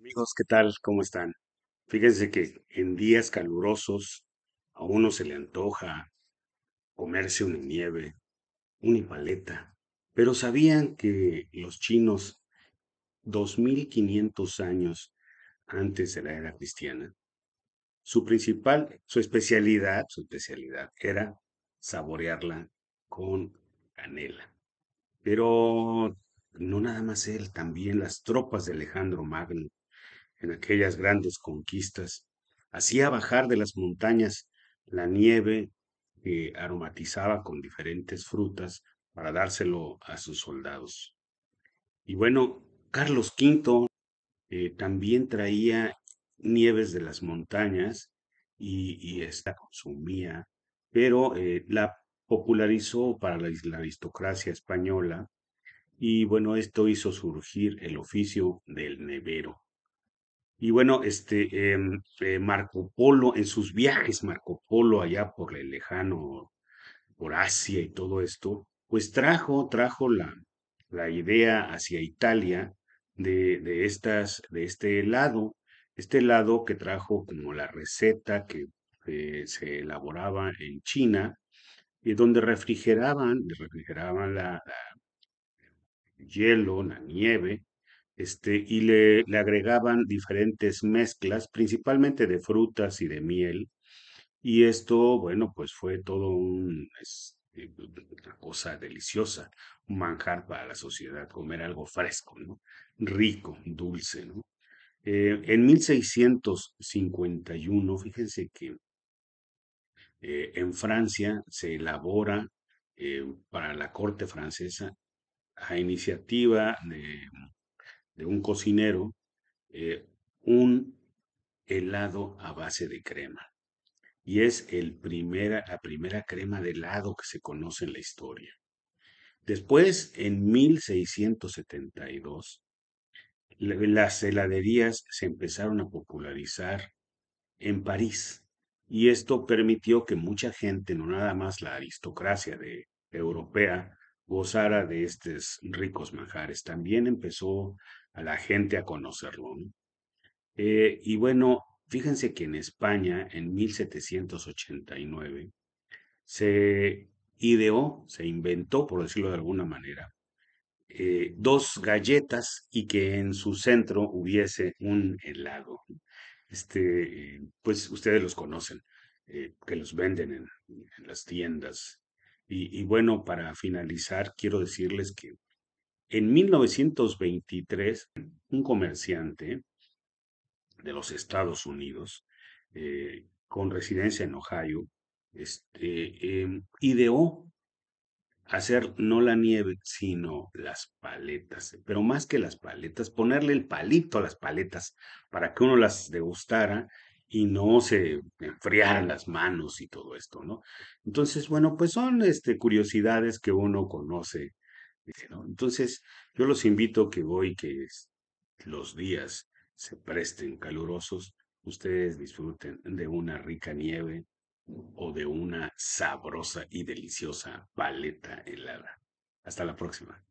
Amigos, ¿qué tal? ¿Cómo están? Fíjense que en días calurosos a uno se le antoja comerse una nieve, una paleta, pero sabían que los chinos, 2500 años antes de la era cristiana, su principal, su especialidad, su especialidad era saborearla con canela. Pero no nada más él, también las tropas de Alejandro Magno en aquellas grandes conquistas, hacía bajar de las montañas la nieve que aromatizaba con diferentes frutas para dárselo a sus soldados. Y bueno, Carlos V eh, también traía nieves de las montañas y, esta consumía, pero eh, la popularizó para la aristocracia española y bueno, esto hizo surgir el oficio del nevero. Y bueno, este em, eh, Marco Polo, en sus viajes, Marco Polo allá por el lejano, por Asia y todo esto, pues trajo, trajo la, la idea hacia Italia de, de, estas, de este helado, este helado que trajo como la receta que eh, se elaboraba en China, y eh, donde refrigeraban, refrigeraban la, el hielo, la nieve, este, y le, agregaban diferentes mezclas, principalmente de frutas y de miel. Y esto, bueno, pues fue todo este, una cosa deliciosa, un manjar para la sociedad, comer algo fresco, ¿no? rico, dulce. ¿no? Eh, en 1651, fíjense que eh, en Francia se elabora eh, para la corte francesa a iniciativa de de un cocinero eh, un helado a base de crema. Y es el primera, la primera crema de helado que se conoce en la historia. Después, en 1672, las heladerías se empezaron a popularizar en París. Y esto permitió que mucha gente, no nada más la aristocracia de, europea, gozara de estos ricos manjares. También empezó a la gente a conocerlo. Eh, y bueno, fíjense que en España, en 1789, se ideó, se inventó, por decirlo de alguna manera, eh, dos galletas y que en su centro hubiese un helado. Este, pues ustedes los conocen, eh, que los venden en las tiendas y, bueno, para finalizar, quiero decirles que en 1923, un comerciante de los Estados Unidos, eh, con residencia en Ohio, este, em, ideó hacer no la nieve, sino las paletas. Pero más que las paletas, ponerle el palito a las paletas para que uno las degustara y no se enfriaran las manos y todo esto, ¿no? Entonces, bueno, pues son este, curiosidades que uno conoce, ¿no? Entonces, yo los invito que voy, que los días se presten calurosos, ustedes disfruten de una rica nieve o de una sabrosa y deliciosa paleta helada. Hasta la próxima.